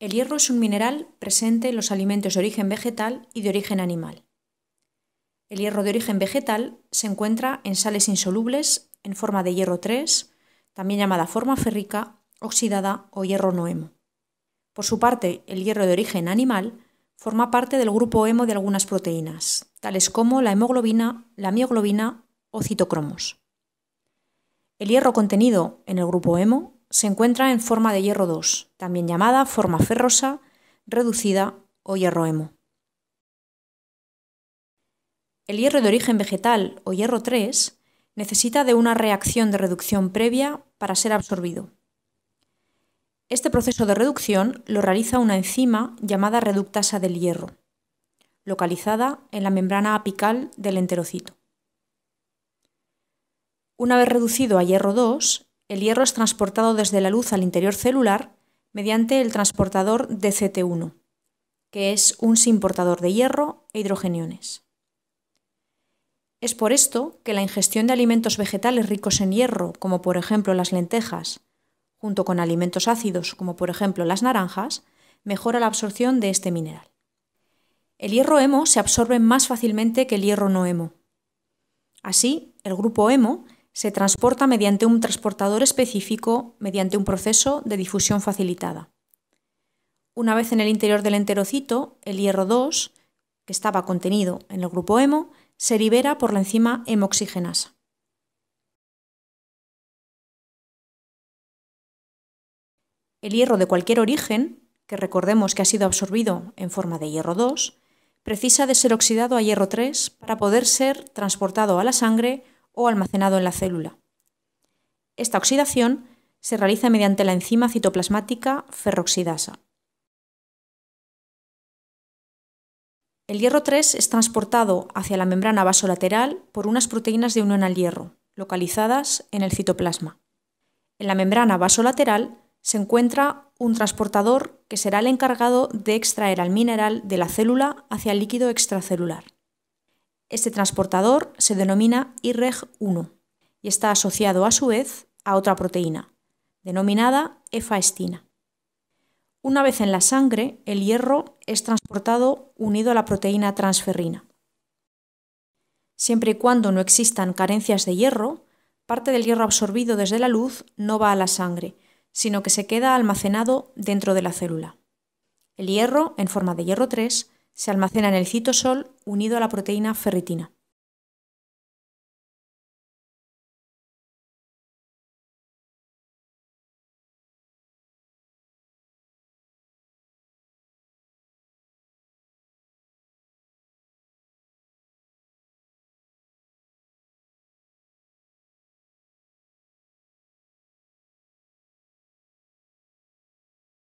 El hierro es un mineral presente en los alimentos de origen vegetal y de origen animal. El hierro de origen vegetal se encuentra en sales insolubles en forma de hierro 3, también llamada forma férrica, oxidada o hierro no hemo. Por su parte, el hierro de origen animal forma parte del grupo hemo de algunas proteínas, tales como la hemoglobina, la mioglobina o citocromos. El hierro contenido en el grupo hemo se encuentra en forma de hierro 2, también llamada forma ferrosa, reducida o hierro hemo. El hierro de origen vegetal o hierro 3 necesita de una reacción de reducción previa para ser absorbido. Este proceso de reducción lo realiza una enzima llamada reductasa del hierro, localizada en la membrana apical del enterocito. Una vez reducido a hierro 2, el hierro es transportado desde la luz al interior celular mediante el transportador DCT1, que es un simportador de hierro e hidrogeniones. Es por esto que la ingestión de alimentos vegetales ricos en hierro, como por ejemplo las lentejas, junto con alimentos ácidos, como por ejemplo las naranjas, mejora la absorción de este mineral. El hierro hemo se absorbe más fácilmente que el hierro no hemo. Así, el grupo hemo se transporta mediante un transportador específico mediante un proceso de difusión facilitada. Una vez en el interior del enterocito, el hierro 2, que estaba contenido en el grupo hemo, se libera por la enzima hemoxigenasa. El hierro de cualquier origen, que recordemos que ha sido absorbido en forma de hierro 2, precisa de ser oxidado a hierro 3 para poder ser transportado a la sangre o almacenado en la célula. Esta oxidación se realiza mediante la enzima citoplasmática ferroxidasa. El hierro 3 es transportado hacia la membrana vasolateral por unas proteínas de unión al hierro, localizadas en el citoplasma. En la membrana vasolateral se encuentra un transportador que será el encargado de extraer al mineral de la célula hacia el líquido extracelular. Este transportador se denomina IREG1 y está asociado a su vez a otra proteína, denominada efaestina. Una vez en la sangre, el hierro es transportado unido a la proteína transferrina. Siempre y cuando no existan carencias de hierro, parte del hierro absorbido desde la luz no va a la sangre, sino que se queda almacenado dentro de la célula. El hierro, en forma de hierro 3, se almacena en el citosol unido a la proteína ferritina.